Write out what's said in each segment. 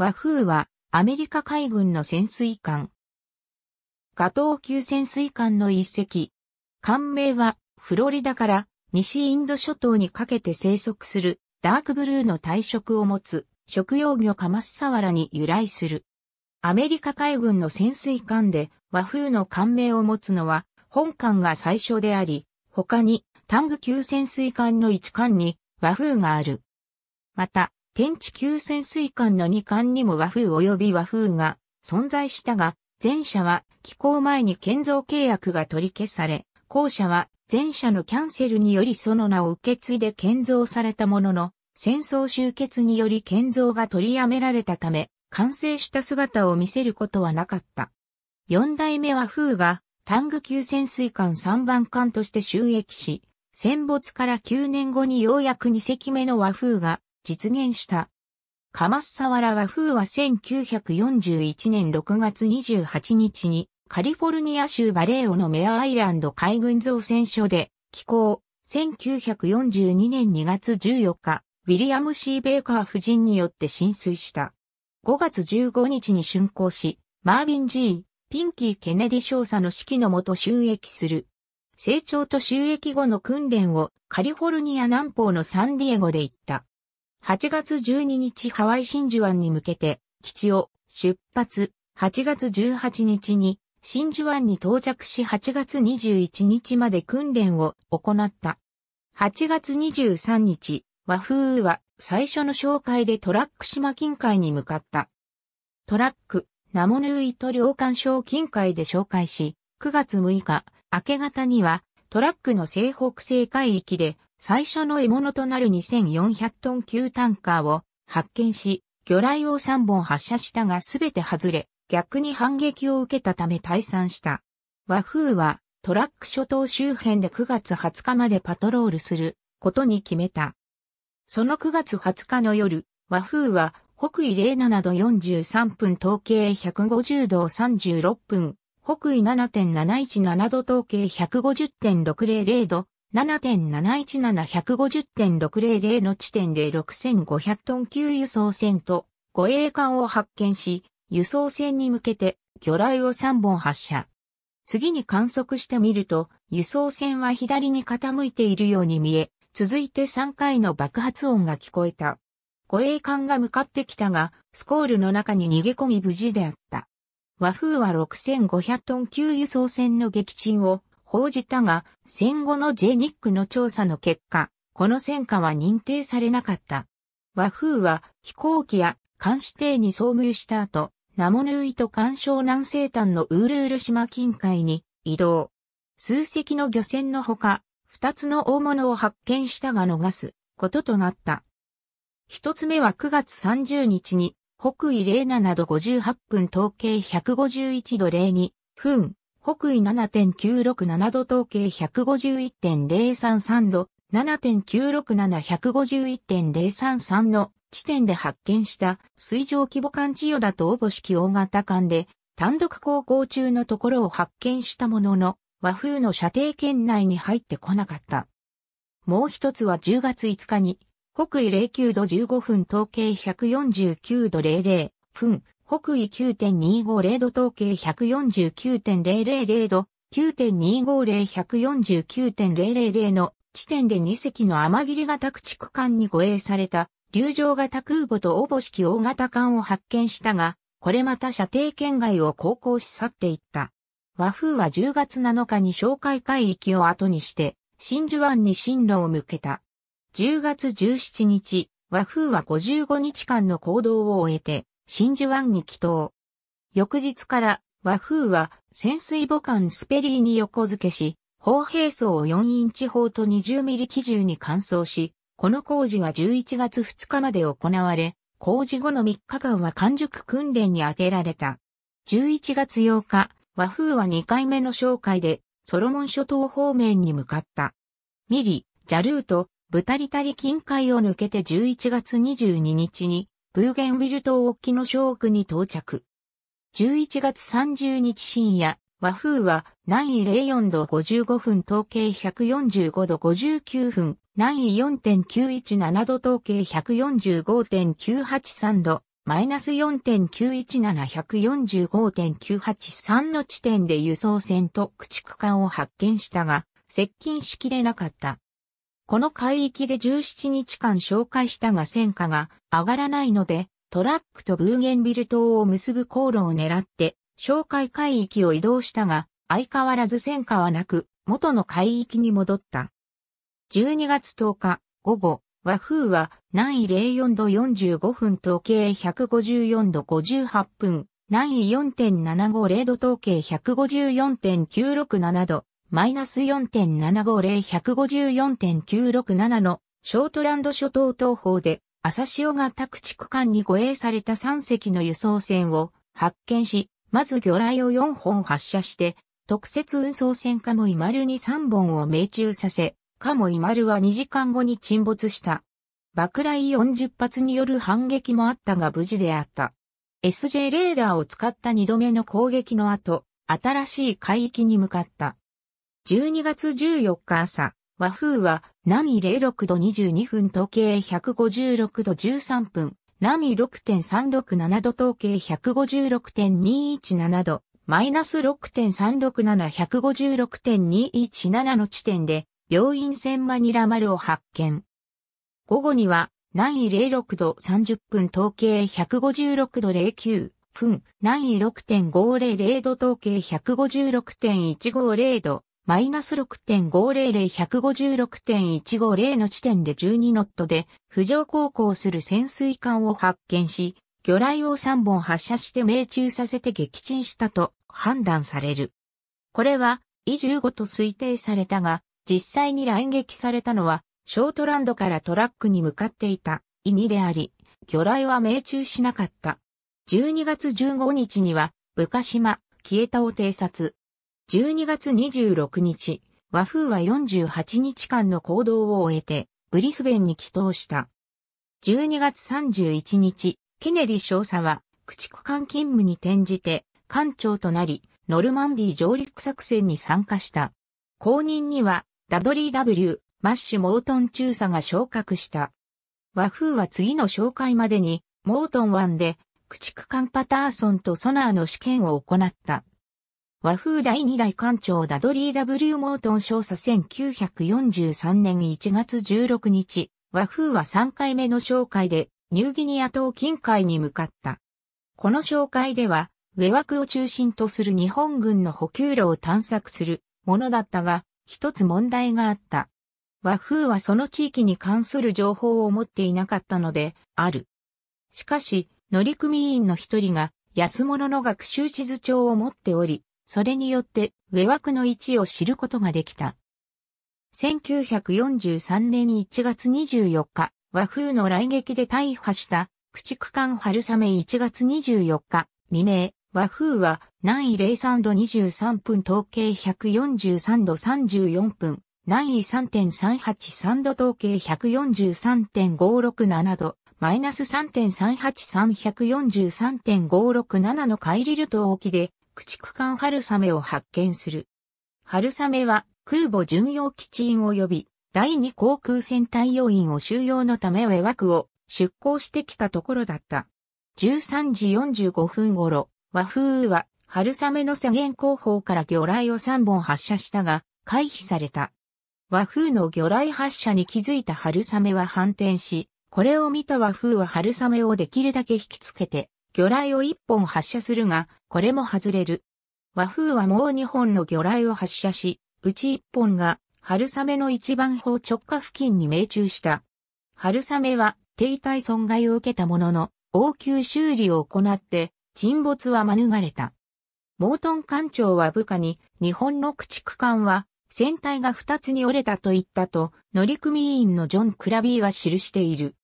和風はアメリカ海軍の潜水艦。ガトー級潜水艦の一隻。艦名はフロリダから西インド諸島にかけて生息するダークブルーの体色を持つ食用魚カマスサワラに由来する。アメリカ海軍の潜水艦で和風の艦名を持つのは本艦が最初であり、他にタング級潜水艦の一艦に和風がある。また、天地級潜水艦の2艦にも和風及び和風が存在したが、前者は寄港前に建造契約が取り消され、後者は前者のキャンセルによりその名を受け継いで建造されたものの、戦争終結により建造が取りやめられたため、完成した姿を見せることはなかった。四代目は風が、タング級潜水艦3番艦として収益し、戦没から9年後にようやく2隻目の和風が実現した。カマスサワラフ風は1941年6月28日にカリフォルニア州バレーオのメアアイランド海軍造船所で寄港。1942年2月14日、ウィリアム・シー・ベーカー夫人によって浸水した。5月15日に竣工し、マービン・ジー、ピンキー・ケネディ少佐の指揮のもと収益する。成長と収益後の訓練をカリフォルニア南方のサンディエゴで行った。8月12日ハワイ真珠湾に向けて基地を出発、8月18日に真珠湾に到着し8月21日まで訓練を行った。8月23日、和風は最初の紹介でトラック島近海に向かった。トラック、ナモヌイと領艦礁近海で紹介し、9月6日、明け方にはトラックの西北西海域で最初の獲物となる2400トン級タンカーを発見し、魚雷を3本発射したがすべて外れ、逆に反撃を受けたため退散した。和風はトラック諸島周辺で9月20日までパトロールすることに決めた。その9月20日の夜、和風は北緯07度43分統計150度36分、北緯7.717度統計150.600度、7.717150.600の地点で6500トン級輸送船と護衛艦を発見し、輸送船に向けて魚雷を3本発射。次に観測してみると、輸送船は左に傾いているように見え、続いて3回の爆発音が聞こえた。護衛艦が向かってきたが、スコールの中に逃げ込み無事であった。和風は6500トン級輸送船の撃沈を報じたが、戦後の J ニックの調査の結果、この戦果は認定されなかった。和風は飛行機や監視艇に遭遇した後、ナモヌいイと干渉南西端のウールール島近海に移動。数隻の漁船のほか、二つの大物を発見したが逃すこととなった。一つ目は9月30日に北緯0 7度58分統計151度02分北緯7.967度統計151.033度、7 9 6 7 1 5 1 0 3 3の地点で発見した水上規模艦千代田とおぼしき大型艦で単独航行中のところを発見したものの和風の射程圏内に入ってこなかった。もう一つは10月5日に北緯09度15分統計149度00分北緯9.250度統計149.000度、9.250149.000の地点で2隻の天切型駆逐艦に護衛された、流上型空母とおぼしき大型艦を発見したが、これまた射程圏外を航行し去っていった。和風は10月7日に紹介海域を後にして、真珠湾に進路を向けた。10月17日、和風は55日間の行動を終えて、真珠湾に帰島。翌日から和風は潜水母艦スペリーに横付けし、砲兵層を4インチ砲と20ミリ基準に乾燥し、この工事は11月2日まで行われ、工事後の3日間は完熟訓練に充げられた。11月8日、和風は2回目の紹介で、ソロモン諸島方面に向かった。ミリ、ジャルート、ブタリタリ近海を抜けて11月22日に、ブーゲンウィル島沖の小屋に到着。11月30日深夜、和風は南緯04度55分統計145度59分、南緯4.917度統計145.983度、マイナス4.917145.983の地点で輸送船と駆逐艦を発見したが、接近しきれなかった。この海域で17日間紹介したが戦果が上がらないので、トラックとブーゲンビル島を結ぶ航路を狙って、紹介海域を移動したが、相変わらず戦果はなく、元の海域に戻った。12月10日、午後、和風は南緯04度45分統計154度58分、南緯4.750度統計154.967度、マイナス4.750154.967のショートランド諸島東方で朝潮が宅地区間に護衛された3隻の輸送船を発見し、まず魚雷を4本発射して、特設運送船カモイ丸に3本を命中させ、カモイ丸は2時間後に沈没した。爆雷40発による反撃もあったが無事であった。SJ レーダーを使った2度目の攻撃の後、新しい海域に向かった。12月14日朝、和風は、南06度22分統計156度13分、南6.367度統計156.217度、マイナス6.367156.217の地点で、病院船マニラ丸を発見。午後には、南緯06度30分統計156度09分、南緯6.500度統計156.150度、マイナス6.500-156.150の地点で12ノットで浮上航行する潜水艦を発見し、魚雷を3本発射して命中させて撃沈したと判断される。これは、E15 と推定されたが、実際に来撃されたのは、ショートランドからトラックに向かっていた意味であり、魚雷は命中しなかった。12月15日には、部島、消えたを偵察。12月26日、和風は48日間の行動を終えて、ブリスベンに帰投した。12月31日、ケネディ少佐は、駆逐艦勤務に転じて、艦長となり、ノルマンディ上陸作戦に参加した。後任には、ダドリー W、マッシュ・モートン中佐が昇格した。和風は次の紹介までに、モートン湾で、駆逐艦パターソンとソナーの試験を行った。和風第2代艦長ダドリー W モートン少佐1943年1月16日、和風は3回目の紹介で、ニューギニア島近海に向かった。この紹介では、ウェワクを中心とする日本軍の補給路を探索するものだったが、一つ問題があった。和風はその地域に関する情報を持っていなかったので、ある。しかし、乗組員の一人が、安物の学習地図帳を持っており、それによって、上枠の位置を知ることができた。1943年1月24日、和風の来撃で大破した、駆逐艦春雨1月24日、未明、和風は南緯03度23分統計143度34分、南緯3.383度統計143.567度、マイナス3.383 143.567のカイリルト沖で駆逐艦春雨を発見する。春雨は空母巡洋基地員及び第二航空戦隊要員を収容のためウェワクを出港してきたところだった。13時45分頃、和風は春雨の左舷後方から魚雷を3本発射したが回避された。和風の魚雷発射に気づいた春雨は反転し、これを見た和風は春雨をできるだけ引きつけて、魚雷を1本発射するが、これも外れる。和風はもう2本の魚雷を発射し、うち1本が春雨の一番砲直下付近に命中した。春雨は停滞損害を受けたものの、応急修理を行って沈没は免れた。モートン艦長は部下に、日本の駆逐艦は船体が2つに折れたと言ったと、乗組員のジョン・クラビーは記している。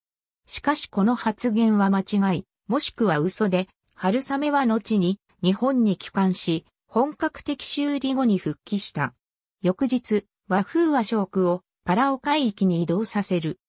しかしこの発言は間違い。もしくは嘘で、春雨は後に日本に帰還し、本格的修理後に復帰した。翌日、和風和食をパラオ海域に移動させる。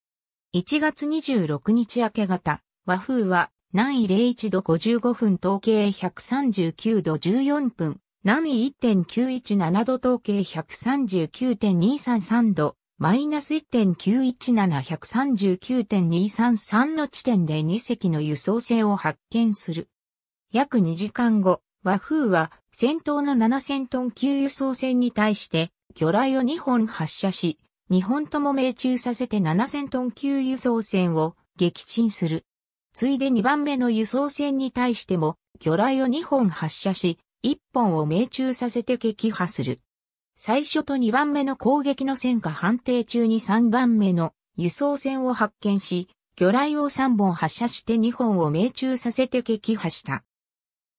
1月26日明け方、和風は南緯01度55分統計139度14分、南緯1.917度統計139.233度、マイナス1.917139.233の地点で2隻の輸送船を発見する。約2時間後、和風は戦闘の7000トン級輸送船に対して魚雷を2本発射し、2本とも命中させて7000トン級輸送船を撃沈する。ついで2番目の輸送船に対しても魚雷を2本発射し、1本を命中させて撃破する。最初と2番目の攻撃の戦果判定中に3番目の輸送船を発見し、魚雷を3本発射して2本を命中させて撃破した。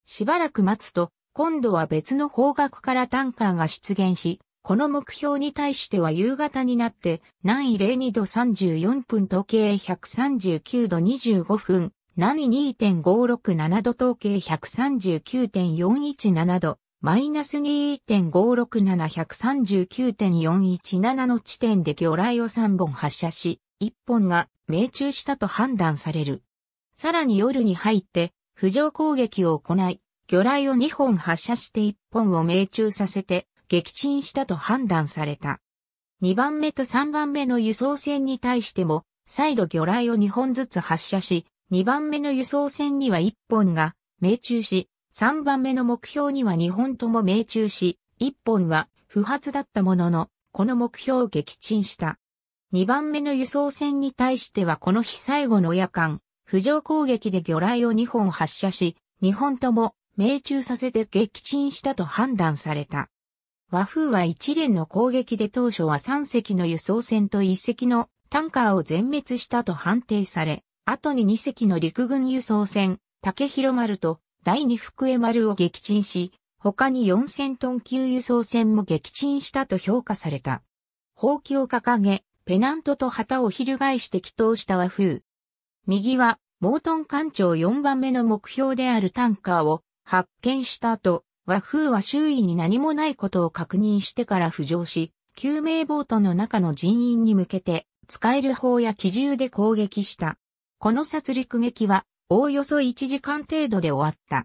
しばらく待つと、今度は別の方角からタンカーが出現し、この目標に対しては夕方になって、南緯02度34分時計139度25分、南緯2.567度時計139.417度、マイナス2.567139.417の地点で魚雷を3本発射し、1本が命中したと判断される。さらに夜に入って、浮上攻撃を行い、魚雷を2本発射して1本を命中させて、撃沈したと判断された。2番目と3番目の輸送船に対しても、再度魚雷を2本ずつ発射し、2番目の輸送船には1本が命中し、3番目の目標には2本とも命中し、1本は不発だったものの、この目標を撃沈した。2番目の輸送船に対してはこの日最後の夜間、浮上攻撃で魚雷を2本発射し、2本とも命中させて撃沈したと判断された。和風は一連の攻撃で当初は3隻の輸送船と1隻のタンカーを全滅したと判定され、後に2隻の陸軍輸送船、竹広丸と第二福江丸を撃沈し、他に4000トン級輸送船も撃沈したと評価された。放棄を掲げ、ペナントと旗を翻して祈祷した和風。右は、モートン艦長4番目の目標であるタンカーを発見した後、和風は周囲に何もないことを確認してから浮上し、救命ボートの中の人員に向けて、使える砲や機銃で攻撃した。この殺戮劇は、おおよそ1時間程度で終わった。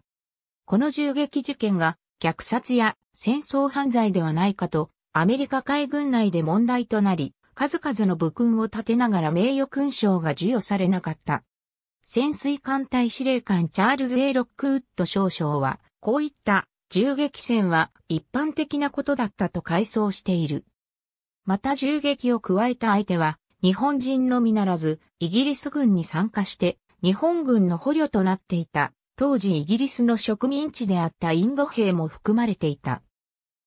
この銃撃事件が虐殺や戦争犯罪ではないかとアメリカ海軍内で問題となり、数々の武勲を立てながら名誉勲章が授与されなかった。潜水艦隊司令官チャールズ・エロックウッド少将は、こういった銃撃戦は一般的なことだったと回想している。また銃撃を加えた相手は、日本人のみならず、イギリス軍に参加して日本軍の捕虜となっていた、当時イギリスの植民地であったインド兵も含まれていた。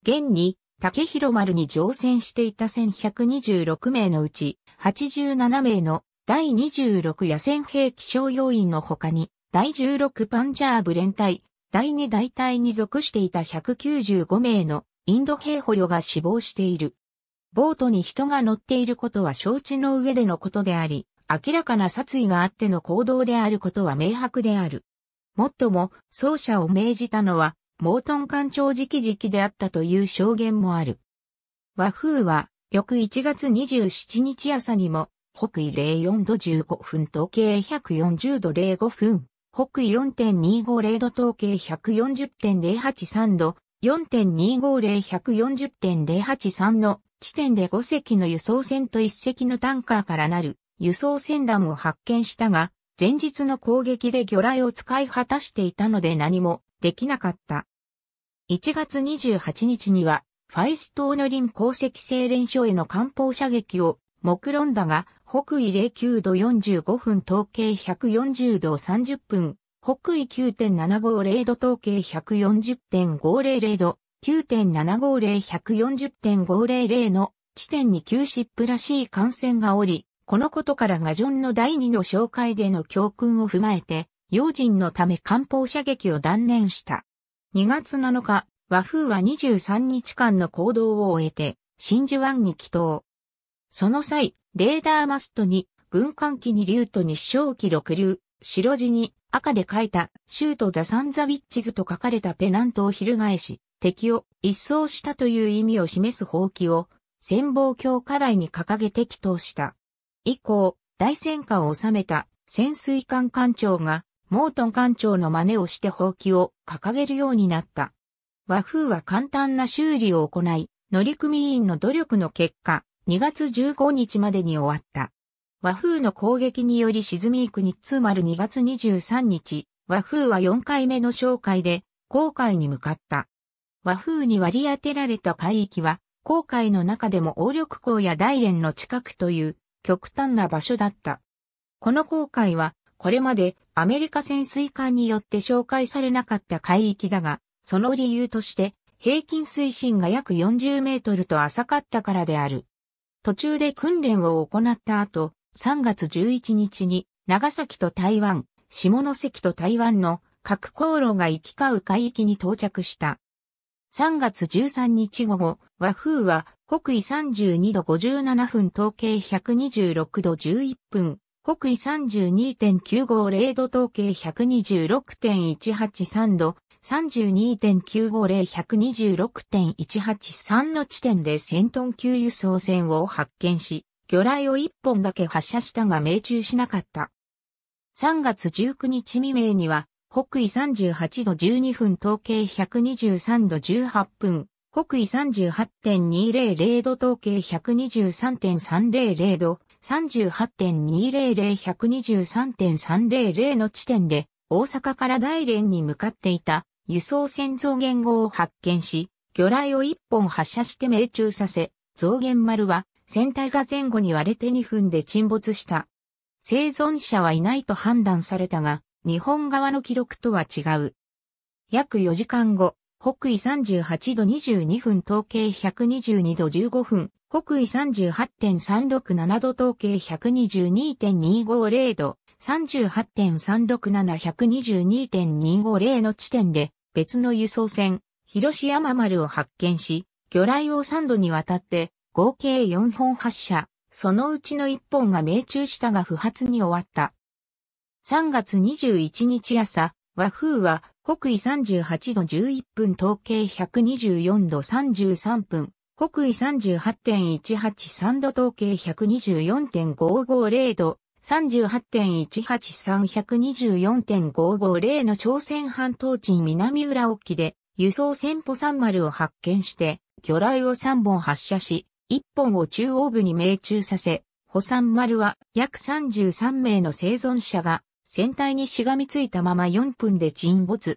現に、竹広丸に乗船していた1126名のうち、87名の第26野戦兵気象要員の他に、第16パンジャーブ連隊、第2大隊に属していた195名のインド兵捕虜が死亡している。ボートに人が乗っていることは承知の上でのことであり、明らかな殺意があっての行動であることは明白である。もっとも、奏者を命じたのは、モートン時期、直々であったという証言もある。和風は、翌1月27日朝にも、北緯04度15分統計140度05分、北緯4.250度統計140.083度、4.250140.083の地点で5隻の輸送船と1隻のタンカーからなる輸送船団を発見したが、前日の攻撃で魚雷を使い果たしていたので何もできなかった。1月28日には、ファイストノリン鉱石精錬所への艦砲射撃を目論んだが、北緯09度45分統計140度30分、北緯9.750度統計140.500度、9.750140.500の地点に旧シップらしい艦船がおり、このことから画ジョンの第二の紹介での教訓を踏まえて、用心のため艦砲射撃を断念した。2月7日、和風は23日間の行動を終えて、真珠湾に帰島。その際、レーダーマストに、軍艦機に竜と日照機六竜、白地に赤で書いた、シュートザサンザウィッチズと書かれたペナントを翻し、敵を一掃したという意味を示す砲機を、戦防強課題に掲げて祈祷した。以降、大戦果を収めた潜水艦艦長が、モートン艦長の真似をして放棄を掲げるようになった。和風は簡単な修理を行い、乗組員の努力の結果、2月15日までに終わった。和風の攻撃により沈み行く日通丸2月23日、和風は4回目の紹介で、航海に向かった。和風に割り当てられた海域は、航海の中でも王力港や大連の近くという極端な場所だった。この航海は、これまでアメリカ潜水艦によって紹介されなかった海域だが、その理由として、平均水深が約40メートルと浅かったからである。途中で訓練を行った後、3月11日に、長崎と台湾、下関と台湾の各航路が行き交う海域に到着した。3月13日午後、和風は北緯32度57分統計126度11分、北緯32.950度統計126.183度、32.950126.183の地点で戦闘級輸送船を発見し、魚雷を1本だけ発射したが命中しなかった。3月19日未明には、北緯38度12分統計123度18分、北緯38.200度統計123.300度、38.200123.300の地点で、大阪から大連に向かっていた輸送船増減号を発見し、魚雷を一本発射して命中させ、増減丸は船体が前後に割れて2分で沈没した。生存者はいないと判断されたが、日本側の記録とは違う。約4時間後、北緯38度22分統計122度15分、北緯38.367度統計122.250度、38.367122.250の地点で別の輸送船、広山丸を発見し、魚雷を3度にわたって合計4本発射、そのうちの1本が命中したが不発に終わった。3月21日朝、和風は北緯38度11分統計124度33分、北緯38.183度統計124.550度、38.183124.550の朝鮮半島地南浦沖で輸送船歩30を発見して、魚雷を3本発射し、1本を中央部に命中させ、歩30は約33名の生存者が船体にしがみついたまま4分で沈没。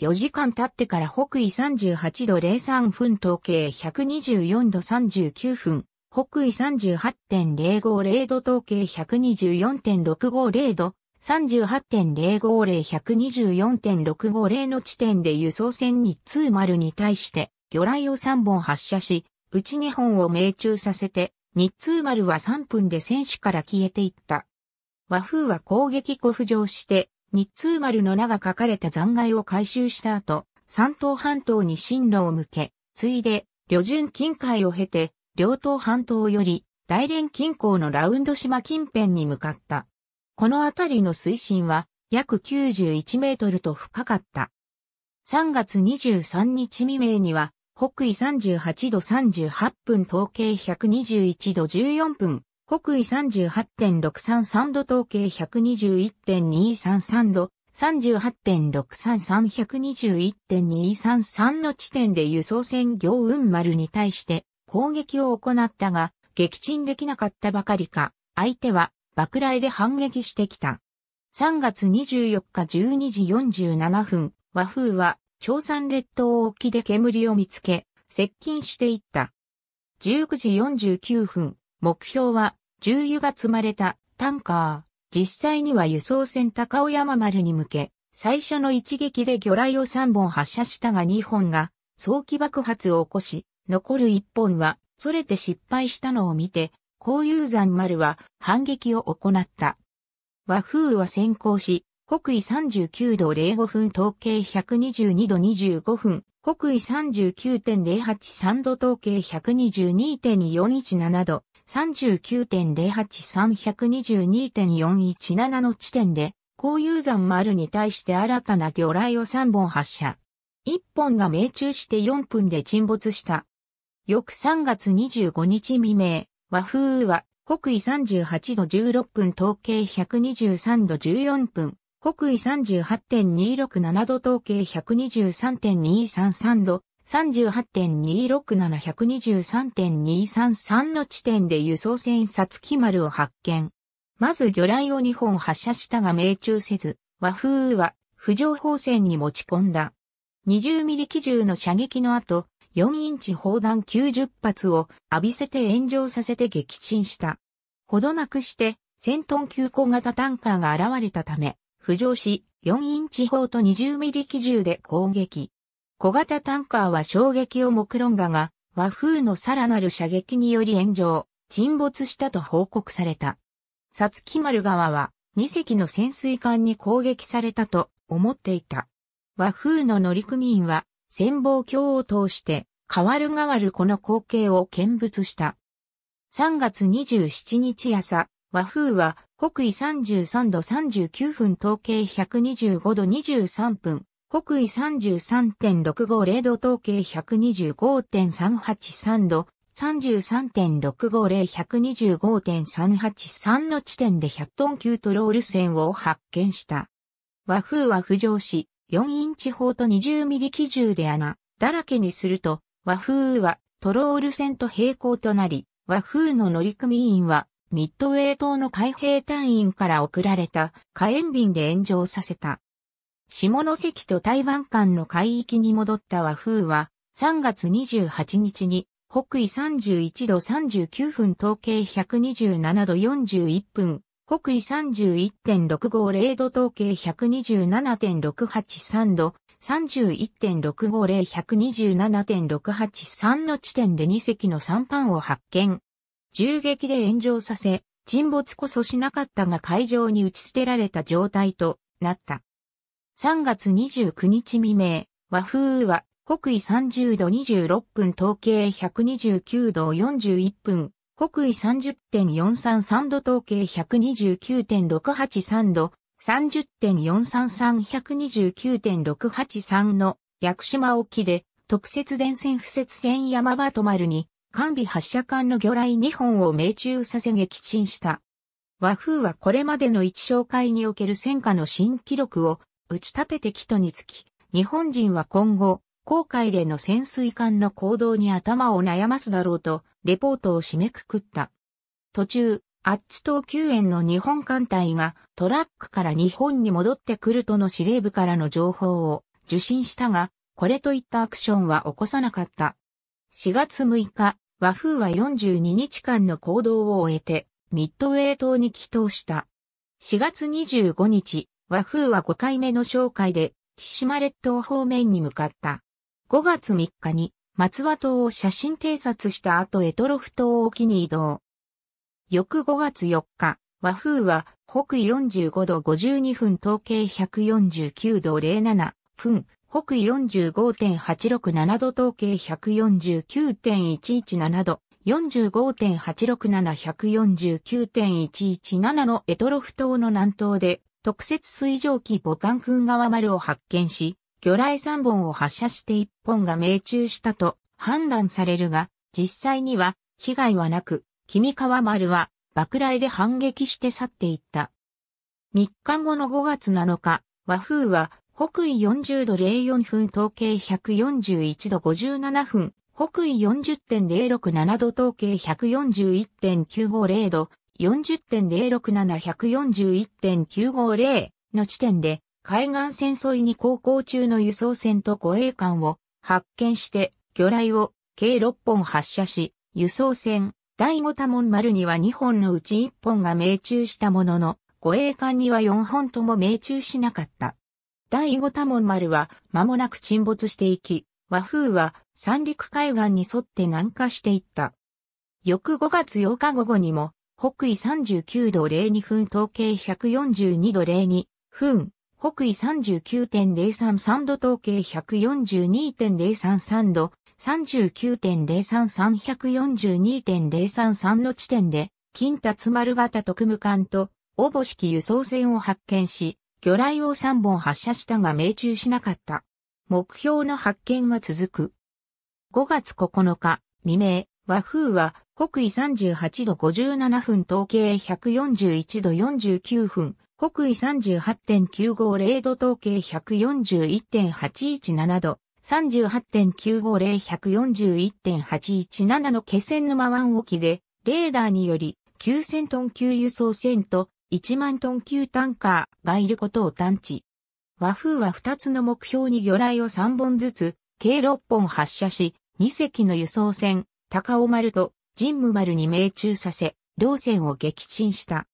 4時間経ってから北緯38度03分統計124度39分、北緯38.050度統計124.650度、38.050-124.650の地点で輸送船に2 0に対して魚雷を3本発射し、うち2本を命中させて、220は3分で戦士から消えていった。和風は攻撃後浮上して、日通丸の名が書かれた残骸を回収した後、山東半島に進路を向け、ついで、旅順近海を経て、両東半島より、大連近郊のラウンド島近辺に向かった。この辺りの水深は、約91メートルと深かった。3月23日未明には、北緯38度38分統計121度14分、北緯38.633度統計121.233度、38.633121.233の地点で輸送船行運丸に対して攻撃を行ったが、撃沈できなかったばかりか、相手は爆雷で反撃してきた。3月24日12時47分、和風は朝鮮列島沖で煙を見つけ、接近していった。19時49分、目標は重油が積まれたタンカー、実際には輸送船高尾山丸に向け、最初の一撃で魚雷を3本発射したが2本が早期爆発を起こし、残る1本は、それて失敗したのを見て、高遊山丸は反撃を行った。和風は先行し、北緯39度05分統計122度25分、北緯39.083度統計122.417度、39.08322.417の地点で、高遊山丸に対して新たな魚雷を3本発射。1本が命中して4分で沈没した。翌3月25日未明、和風は北緯38度16分統計123度14分、北緯38.267度統計123.233度、38.267-123.233の地点で輸送船札つ丸を発見。まず魚雷を2本発射したが命中せず、和風は浮上砲船に持ち込んだ。20ミリ機銃の射撃の後、4インチ砲弾90発を浴びせて炎上させて撃沈した。ほどなくして、戦闘急行型タンカーが現れたため、浮上し、4インチ砲と20ミリ機銃で攻撃。小型タンカーは衝撃を目論んだが、和風のさらなる射撃により炎上、沈没したと報告された。ツキマ丸川は、2隻の潜水艦に攻撃されたと思っていた。和風の乗組員は、潜望鏡を通して、変わる変わるこの光景を見物した。3月27日朝、和風は北緯33度39分統計125度23分、北緯33.650度統計125.383度、33.650125.383の地点で100トン級トロール船を発見した。和風は浮上し、4インチ砲と20ミリ基準で穴、だらけにすると、和風はトロール船と平行となり、和風の乗組員は、ミッドウェイ島の海兵隊員から送られた火炎瓶で炎上させた。下関と台湾間の海域に戻った和風は、3月28日に、北緯31度39分統計127度41分、北緯31.650度統計127.683度、31.650127.683の地点で2隻の3班を発見。銃撃で炎上させ、沈没こそしなかったが海上に打ち捨てられた状態となった。3月29日未明、和風は北緯30度26分統計129度41分、北緯30.433度統計129.683度、30.433129.683の屋久島沖で特設電線敷設線山場止まるに完備発射管の魚雷2本を命中させ撃沈した。和風はこれまでの一紹介における戦火の新記録を打ち立てて基礎につき、日本人は今後、航海での潜水艦の行動に頭を悩ますだろうと、レポートを締めくくった。途中、アッチ島救援の日本艦隊がトラックから日本に戻ってくるとの司令部からの情報を受信したが、これといったアクションは起こさなかった。4月6日、和風は42日間の行動を終えて、ミッドウェー島に帰島した。4月25日、和風は5回目の紹介で、千島列島方面に向かった。5月3日に、松和島を写真偵察した後エトロフ島沖に移動。翌5月4日、和風は北45度52分統計149度07分、北45.867度統計149.117度、45.867149.117のエトロフ島の南東で特設水蒸気母艦君川丸を発見し、魚雷3本を発射して1本が命中したと判断されるが、実際には被害はなく、君川丸は爆雷で反撃して去っていった。3日後の5月7日、和風は北緯40度04分統計141度57分、北緯40.067度統計141.950度、4 0 0 6 7 4 1 9 5 0の地点で海岸線沿いに航行中の輸送船と護衛艦を発見して魚雷を計6本発射し、輸送船第5多門丸には2本のうち1本が命中したものの、護衛艦には4本とも命中しなかった。第5多門丸は間もなく沈没していき、和風は三陸海岸に沿って南下していった。翌5月8日午後にも北緯39度02分統計142度02分、北緯39.033度統計142.033度、39.033-142.033の地点で、金達丸型特務艦と、応募式輸送船を発見し、魚雷を3本発射したが命中しなかった。目標の発見は続く。5月9日、未明、和風は北緯38度57分統計141度49分、北緯38.950度統計141.817度、38.950141.817の気仙沼湾沖で、レーダーにより9000トン級輸送船と1万トン級タンカーがいることを探知。和風は2つの目標に魚雷を3本ずつ、計6本発射し、2隻の輸送船、高尾丸と神武丸に命中させ、両線を撃沈した。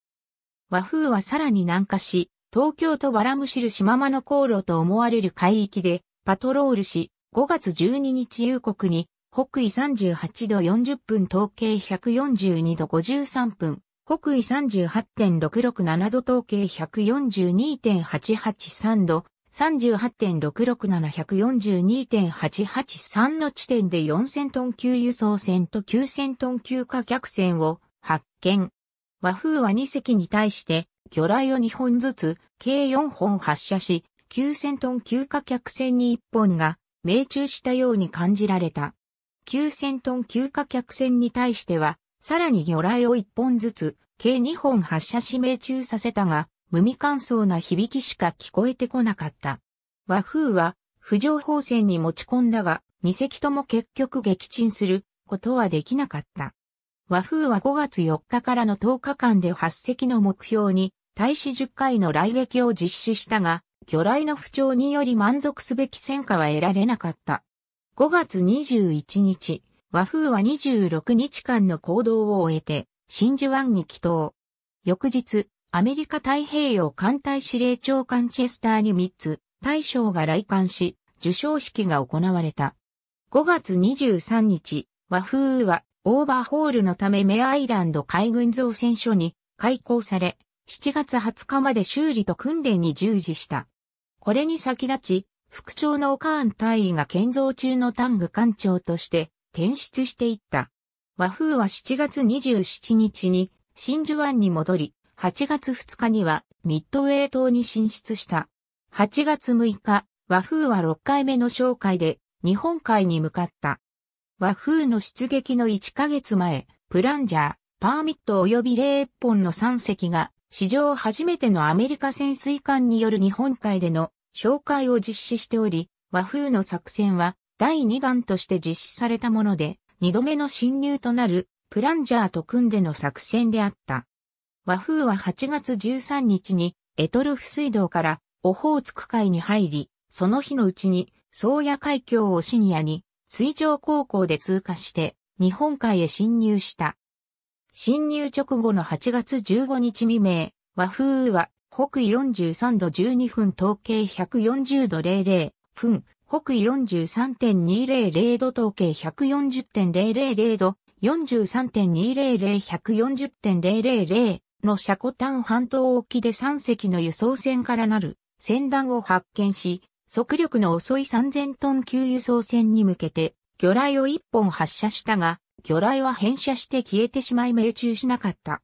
和風はさらに南下し、東京とバラムシル島間の航路と思われる海域でパトロールし、5月12日夕刻に北緯38度40分統計142度53分、北緯38.667度統計142.883度、38.66742.883の地点で4000トン級輸送船と9000トン級貨客船を発見。和風は2隻に対して、魚雷を2本ずつ、計4本発射し、9000トン級貨客船に1本が命中したように感じられた。9000トン級貨客船に対しては、さらに魚雷を1本ずつ、計2本発射し命中させたが、無味乾燥な響きしか聞こえてこなかった。和風は、浮上砲戦に持ち込んだが、二隻とも結局撃沈することはできなかった。和風は5月4日からの10日間で8隻の目標に、対し10回の来撃を実施したが、魚雷の不調により満足すべき戦果は得られなかった。5月21日、和風は26日間の行動を終えて、真珠湾に帰島。翌日、アメリカ太平洋艦隊司令長官チェスターに3つ、大将が来艦し、受賞式が行われた。5月23日、和風はオーバーホールのためメアイランド海軍造船所に開港され、7月20日まで修理と訓練に従事した。これに先立ち、副長のオカーン大尉が建造中のタング艦長として転出していった。和風は7月27日に真珠湾に戻り、8月2日にはミッドウェー島に進出した。8月6日、和風は6回目の紹介で日本海に向かった。和風の出撃の1ヶ月前、プランジャー、パーミット及びレーポンの3隻が史上初めてのアメリカ潜水艦による日本海での紹介を実施しており、和風の作戦は第2弾として実施されたもので、2度目の侵入となるプランジャーと組んでの作戦であった。和風は8月13日に、エトルフ水道から、オホーツク海に入り、その日のうちに、宗谷海峡をシニアに、水上航行で通過して、日本海へ侵入した。侵入直後の8月15日未明、和風は北緯43度12分統計140度00分、北緯43.200度統計140.000度、43.200、140.000のシャコタン半島沖で3隻の輸送船からなる船団を発見し、速力の遅い3000トン級輸送船に向けて、魚雷を1本発射したが、魚雷は変射して消えてしまい命中しなかった。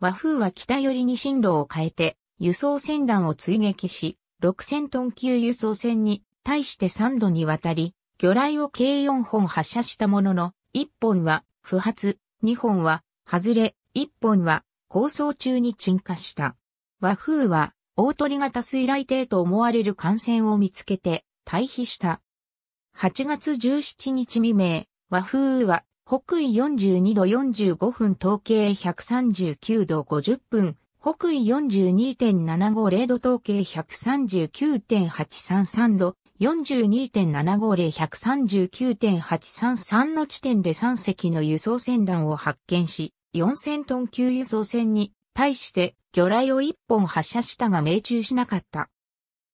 和風は北寄りに進路を変えて、輸送船団を追撃し、6000トン級輸送船に対して3度にわたり、魚雷を計4本発射したものの、1本は不発、2本は外れ、1本は構想中に沈下した。和風は、大鳥型水雷艇と思われる艦船を見つけて、退避した。8月17日未明、和風は、北緯42度45分統計139度50分、北緯42.750度統計139.833度、42.750、139.833の地点で3隻の輸送船団を発見し、4000トン級輸送船に対して魚雷を1本発射したが命中しなかった。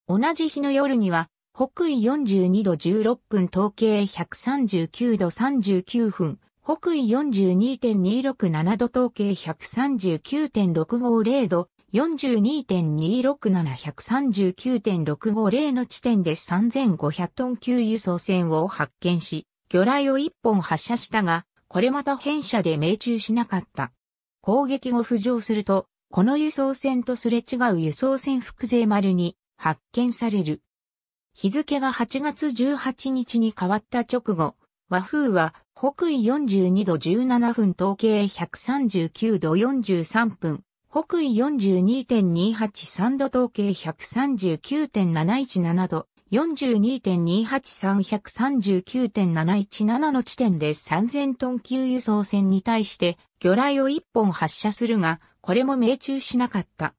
同じ日の夜には北緯42度16分統計139度39分、北緯42.267度統計139.650度、42.267139.650の地点で3500トン級輸送船を発見し、魚雷を1本発射したが、これまた変射で命中しなかった。攻撃後浮上すると、この輸送船とすれ違う輸送船福税丸に発見される。日付が8月18日に変わった直後、和風は北緯42度17分統計139度43分、北緯42.283度統計139.717度42.28339.717の地点で3000トン級輸送船に対して魚雷を1本発射するが、これも命中しなかった。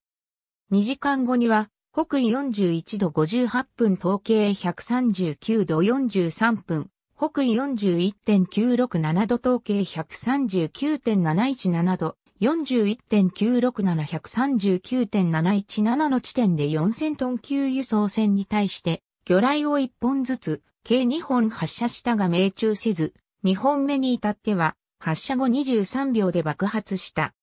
2時間後には、北緯41度58分統計139度43分、北緯41.967度統計139.717度、41.967139.717の地点で4000トン級輸送船に対して魚雷を1本ずつ、計2本発射したが命中せず、2本目に至っては、発射後23秒で爆発した。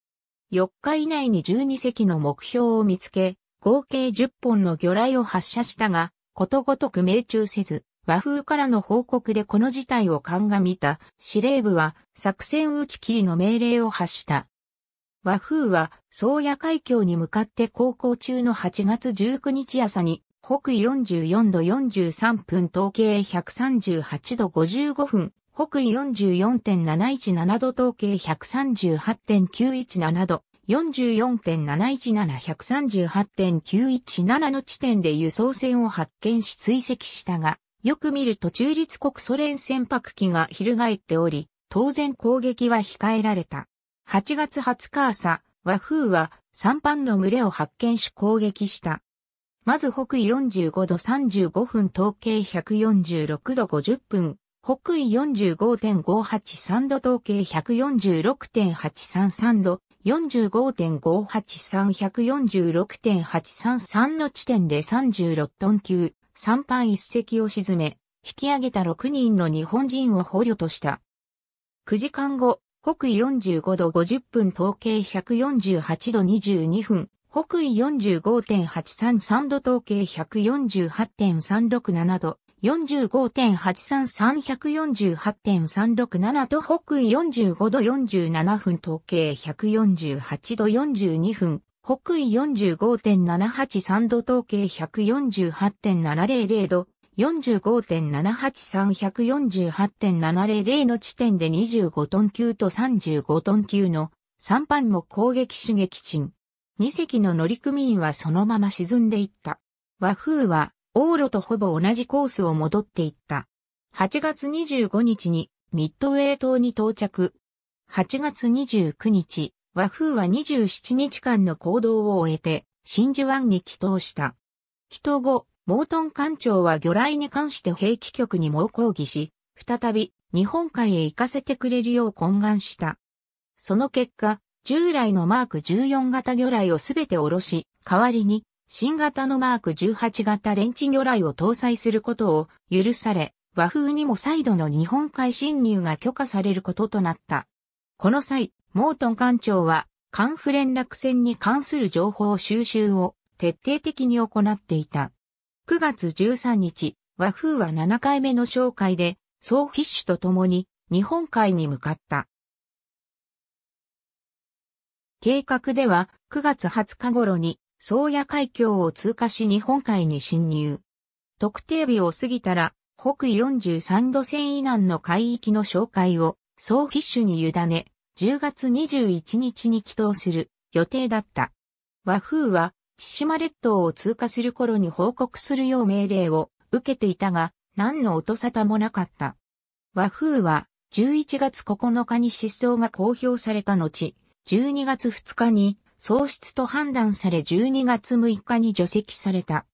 4日以内に12隻の目標を見つけ、合計10本の魚雷を発射したが、ことごとく命中せず、和風からの報告でこの事態を鑑みた司令部は作戦打ち切りの命令を発した。和風は宗谷海峡に向かって航行中の8月19日朝に北44度43分、統計138度55分、北緯44.717度、統計138.917度、44.717138.917の地点で輸送船を発見し追跡したが、よく見ると中立国ソ連船舶機が翻っており、当然攻撃は控えられた。8月20日朝、和風は三班の群れを発見し攻撃した。まず北緯45度35分統計146度50分、北緯45.583度統計146.833度、45.583-146.833の地点で36トン級、3班一隻を沈め、引き上げた6人の日本人を捕虜とした。9時間後、北緯45度50分統計148度22分、北緯45.833度統計148.367度、4 5 8 3 3 1 4 8 3 6 7度北緯45度47分統計148度42分、北緯45.783度統計148.700度、45.783148.700の地点で25トン級と35トン級の3班も攻撃刺激沈。2隻の乗組員はそのまま沈んでいった。和風は、往路とほぼ同じコースを戻っていった。8月25日にミッドウェー島に到着。8月29日、和風は27日間の行動を終えて、真珠湾に帰島した。帰島後、モートン艦長は魚雷に関して兵器局に猛抗議し、再び日本海へ行かせてくれるよう懇願した。その結果、従来のマーク14型魚雷をすべて下ろし、代わりに新型のマーク18型電池魚雷を搭載することを許され、和風にも再度の日本海侵入が許可されることとなった。この際、モートン艦長は、艦府連絡船に関する情報収集を徹底的に行っていた。9月13日、和風は7回目の紹介で、総フィッシュと共に日本海に向かった。計画では9月20日頃に宗谷海峡を通過し日本海に侵入。特定日を過ぎたら北緯43度線以南の海域の紹介を総フィッシュに委ね、10月21日に帰投する予定だった。和風は千島列島を通過する頃に報告するよう命令を受けていたが、何の音沙汰もなかった。和風は11月9日に失踪が公表された後、12月2日に喪失と判断され12月6日に除籍された。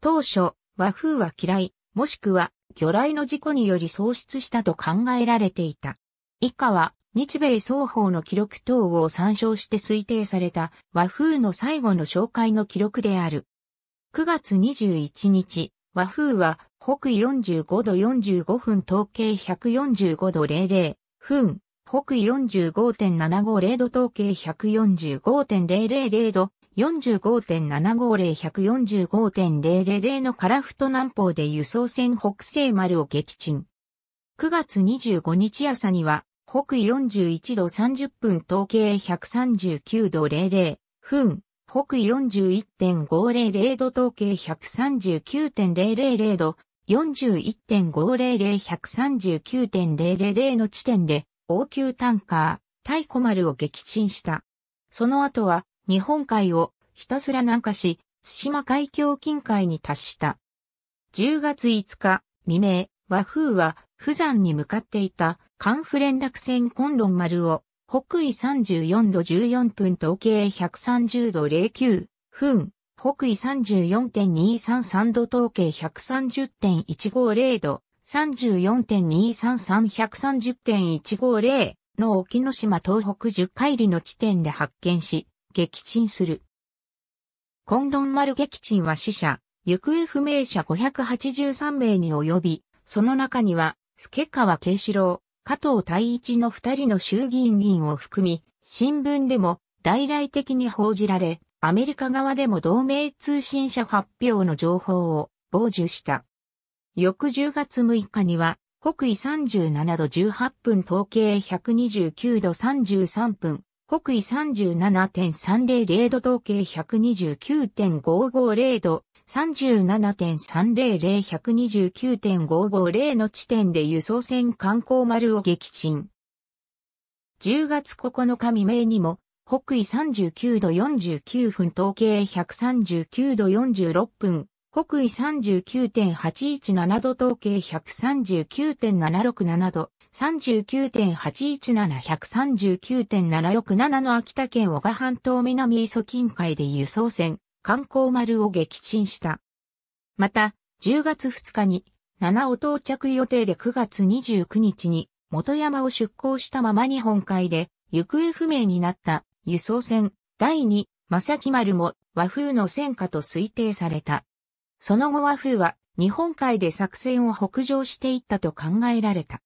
当初、和風は嫌い、もしくは魚雷の事故により喪失したと考えられていた。以下は日米双方の記録等を参照して推定された和風の最後の紹介の記録である。9月21日、和風は北45度45分統計145度00分、北緯45.750度統計145.000度、45.750、145.000のカラフト南方で輸送船北西丸を撃沈。9月25日朝には、北緯41度30分統計139度00分、北緯41.500度統計139.000度、41.500、139.000の地点で王宮タンカー、太古丸を撃沈した。その後は、日本海をひたすら南下し、津島海峡近海に達した。10月5日、未明、和風は、富山に向かっていた、関府連絡船コンロン丸を、北緯34度14分統計130度09分、北緯34.233度統計130.150度、34.233130.150の沖ノ島東北10海里の地点で発見し、撃沈する。ロン丸撃沈は死者、行方不明者583名に及び、その中には、助川慶志郎、加藤太一の二人の衆議院議員を含み、新聞でも大々的に報じられ、アメリカ側でも同盟通信社発表の情報を傍受した。翌10月6日には、北緯37度18分統計129度33分、北緯37.300度統計129.550度、37.300129.550の地点で輸送船観光丸を撃沈。10月9日未明にも、北緯39度49分統計139度46分、北緯39.817度統計139.767度、39.817139.767の秋田県小賀半島南磯近海で輸送船、観光丸を撃沈した。また、10月2日に、7を到着予定で9月29日に、元山を出港したまま日本海で、行方不明になった輸送船、第2、正木丸も和風の戦火と推定された。その後和風は日本海で作戦を北上していったと考えられた。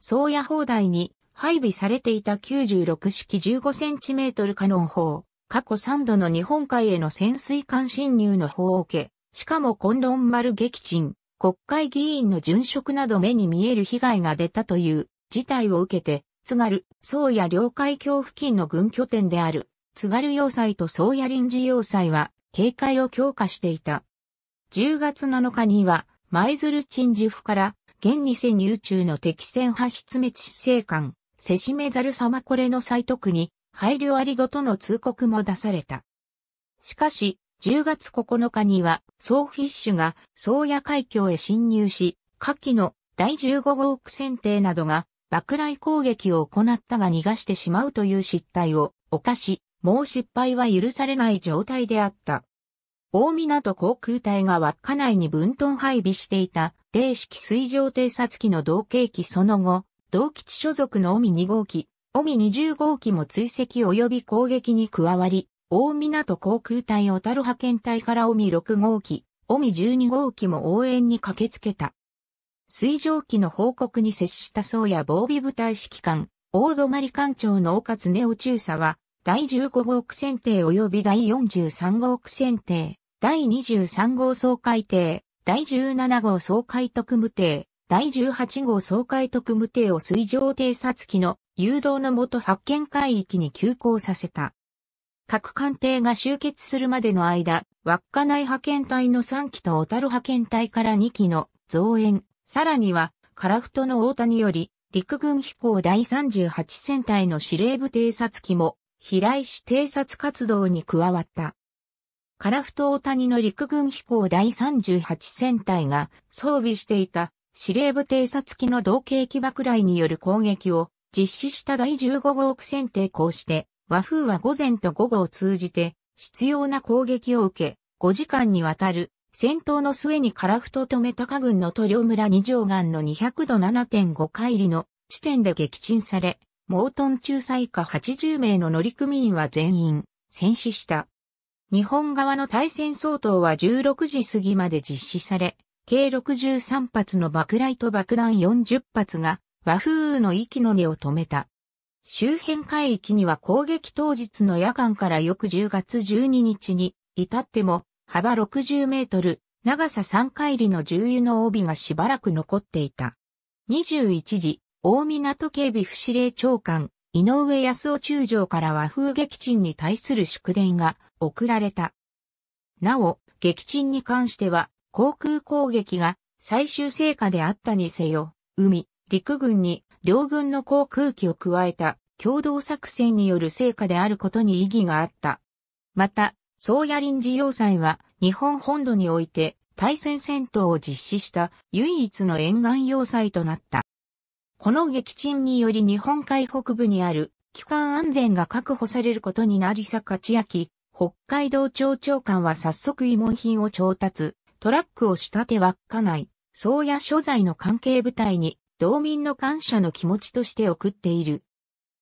宗谷砲台に配備されていた96式 15cm カノン砲、過去3度の日本海への潜水艦侵入の砲を受け、しかも混乱丸撃沈、国会議員の殉職など目に見える被害が出たという事態を受けて、津軽、宗谷領海峡付近の軍拠点である、津軽要塞と宗谷臨時要塞は警戒を強化していた。10月7日には、舞鶴鎮ジ府から、現に潜入中の敵戦派筆滅死生官、せしめざる様これの採徳に、配慮ありごとの通告も出された。しかし、10月9日には、ソーフィッシュが、宗谷海峡へ侵入し、下記の第15号区選定などが、爆雷攻撃を行ったが逃がしてしまうという失態を犯し、もう失敗は許されない状態であった。大港航空隊が稚内に分屯配備していた、零式水上偵察機の同型機その後、同基地所属のオミ2号機、オミ20号機も追跡及び攻撃に加わり、大港航空隊小樽派遣隊からオミ6号機、オミ12号機も応援に駆けつけた。水上機の報告に接した宗谷防備部隊指揮官、大泊艦長の岡津根尾中佐は、第15号区選定及び第43号区選定、第23号総会艇、第17号総会特務艇、第18号総会特務艇を水上偵察機の誘導のもと発見海域に急行させた。各艦艇が集結するまでの間、稚内派遣隊の3機と小樽派遣隊から2機の増援、さらには、カラフトの大谷より、陸軍飛行第38戦隊の司令部偵察機も、飛来し偵察活動に加わった。カラフト大谷の陸軍飛行第38戦隊が装備していた司令部偵察機の同型機爆雷による攻撃を実施した第15号区戦抵抗して、和風は午前と午後を通じて必要な攻撃を受け、5時間にわたる戦闘の末にカラフトとメタカ軍の塗料村二条岸の200度7.5回里の地点で撃沈され、モートン中佐以下80名の乗組員は全員戦死した。日本側の対戦相当は16時過ぎまで実施され、計63発の爆雷と爆弾40発が和風の息の根を止めた。周辺海域には攻撃当日の夜間から翌10月12日に至っても幅60メートル、長さ3回里の重油の帯がしばらく残っていた。21時、大港警備府司令長官、井上康夫中将から和風撃沈に対する祝電が送られた。なお、撃沈に関しては、航空攻撃が最終成果であったにせよ、海、陸軍に両軍の航空機を加えた共同作戦による成果であることに意義があった。また、宗谷臨時要塞は日本本土において対戦戦闘を実施した唯一の沿岸要塞となった。この撃沈により日本海北部にある機関安全が確保されることになり坂千秋、北海道庁長官は早速慰問品を調達、トラックを仕立て稚内、宗谷所在の関係部隊に、道民の感謝の気持ちとして送っている。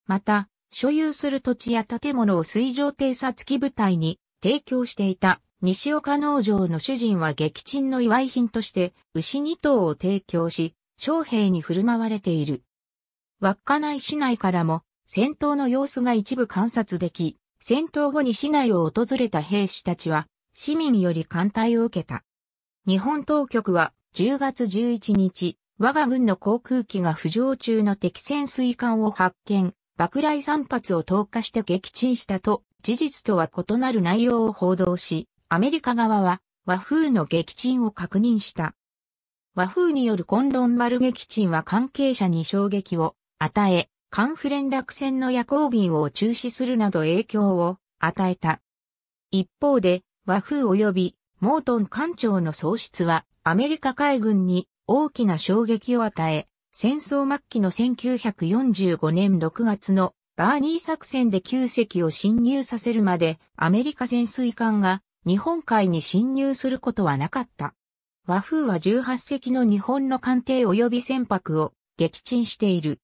また、所有する土地や建物を水上偵察機部隊に提供していた西岡農場の主人は撃沈の祝い品として牛2頭を提供し、将兵に振る舞われている。稚内市内からも戦闘の様子が一部観察でき、戦闘後に市内を訪れた兵士たちは、市民より艦隊を受けた。日本当局は、10月11日、我が軍の航空機が浮上中の敵潜水艦を発見、爆雷散発を投下して撃沈したと、事実とは異なる内容を報道し、アメリカ側は和風の撃沈を確認した。和風によるコンロン丸撃沈は関係者に衝撃を与え、カンフ連絡船の夜行便を中止するなど影響を与えた。一方で、和風及びモートン艦長の喪失はアメリカ海軍に大きな衝撃を与え、戦争末期の1945年6月のバーニー作戦で9隻を侵入させるまでアメリカ潜水艦が日本海に侵入することはなかった。和風は18隻の日本の艦艇及び船舶を撃沈している。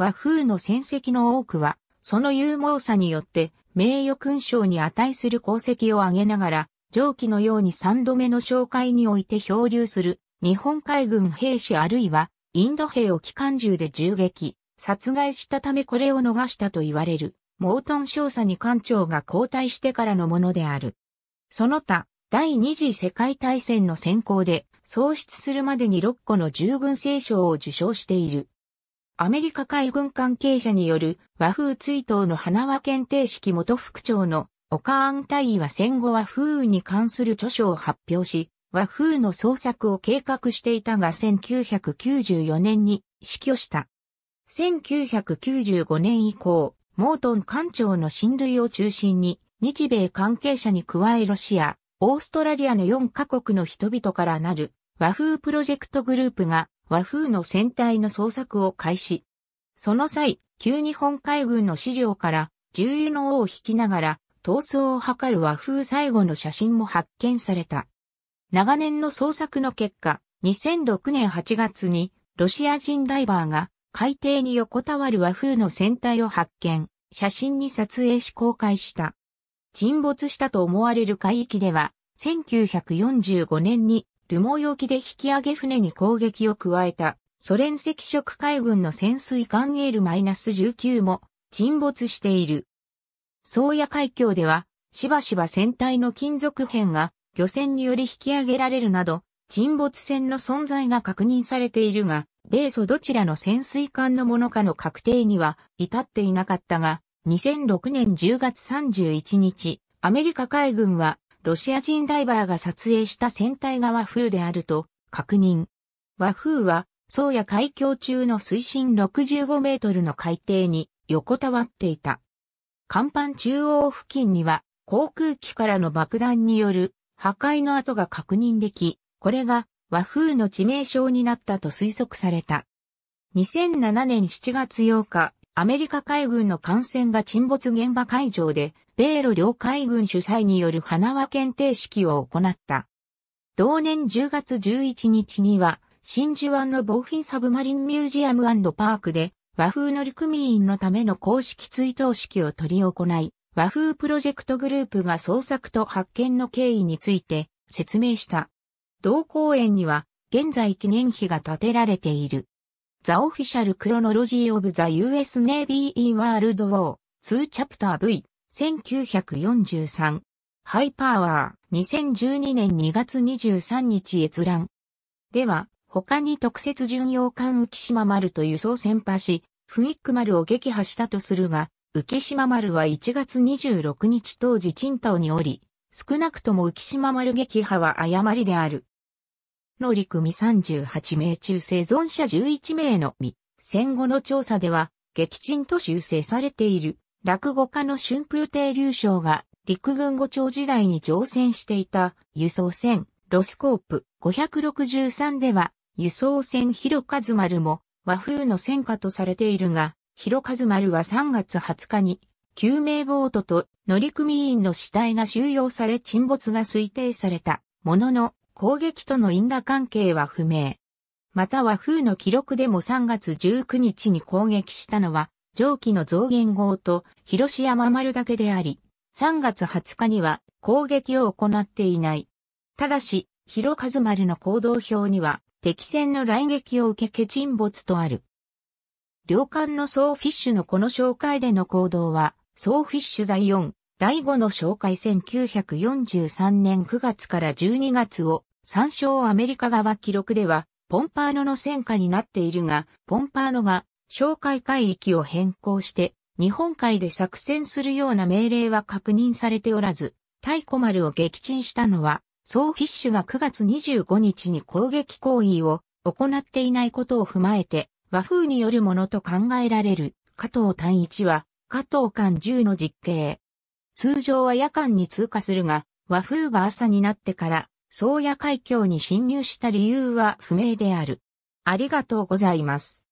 和風の戦績の多くは、その勇猛さによって名誉勲章に値する功績を挙げながら、上記のように三度目の紹介において漂流する日本海軍兵士あるいはインド兵を機関銃で銃撃、殺害したためこれを逃したと言われる、モートン少佐に艦長が交代してからのものである。その他、第二次世界大戦の先行で、喪失するまでに6個の従軍聖章を受賞している。アメリカ海軍関係者による和風追悼の花輪検定式元副長の岡安大尉は戦後和風に関する著書を発表し、和風の創作を計画していたが1994年に死去した。1995年以降、モートン艦長の親類を中心に、日米関係者に加えロシア、オーストラリアの4カ国の人々からなる和風プロジェクトグループが和風の船体の捜索を開始。その際、旧日本海軍の資料から重油の尾を引きながら逃走を図る和風最後の写真も発見された。長年の捜索の結果、2006年8月にロシア人ダイバーが海底に横たわる和風の船体を発見、写真に撮影し公開した。沈没したと思われる海域では、1945年に留萌沖で引き上げ船に攻撃を加えたソ連赤色海軍の潜水艦エール -19 も沈没している。宗谷海峡ではしばしば船体の金属片が漁船により引き上げられるなど沈没船の存在が確認されているが、米ソどちらの潜水艦のものかの確定には至っていなかったが、2006年10月31日、アメリカ海軍はロシア人ダイバーが撮影した船体が和風であると確認。和風は、宗谷海峡中の水深65メートルの海底に横たわっていた。甲板中央付近には航空機からの爆弾による破壊の跡が確認でき、これが和風の致命傷になったと推測された。2007年7月8日、アメリカ海軍の艦船が沈没現場会場で、米ロ両海軍主催による花輪検定式を行った。同年10月11日には、真珠湾のボーフィンサブマリンミュージアムパークで、和風乗組員のための公式追悼式を執り行い、和風プロジェクトグループが創作と発見の経緯について説明した。同公園には現在記念碑が建てられている。ザ・オフィシャル・クロノロジー・オブ・ザ・ US Navy in World War 2チャプター V 1943ハイパワー2012年2月23日閲覧では他に特設巡洋艦浮島丸と輸送船破しフニック丸を撃破したとするが浮島丸は1月26日当時チンにおり少なくとも浮島丸撃破は誤りである。乗利組38名中生存者11名のみ、戦後の調査では、撃沈と修正されている、落語家の春風亭流章が、陸軍五長時代に乗船していた、輸送船、ロスコープ563では、輸送船広和丸も、和風の戦果とされているが、広和丸は3月20日に、救命ボートと乗組員の死体が収容され沈没が推定されたものの、攻撃との因果関係は不明。また和風の記録でも3月19日に攻撃したのは、上記の増減号と広島丸だけであり、3月20日には攻撃を行っていない。ただし、広和丸の行動表には、敵戦の来撃を受けけ沈没とある。両艦の総フィッシュのこの紹介での行動は、総フィッシュ第4、第5の紹介1943年9月から12月を参照アメリカ側記録では、ポンパーノの戦果になっているが、ポンパーノが、哨戒海域を変更して、日本海で作戦するような命令は確認されておらず、太古丸を撃沈したのは、総フィッシュが9月25日に攻撃行為を行っていないことを踏まえて、和風によるものと考えられる、加藤単一は、加藤艦10の実刑。通常は夜間に通過するが、和風が朝になってから宗谷海峡に侵入した理由は不明である。ありがとうございます。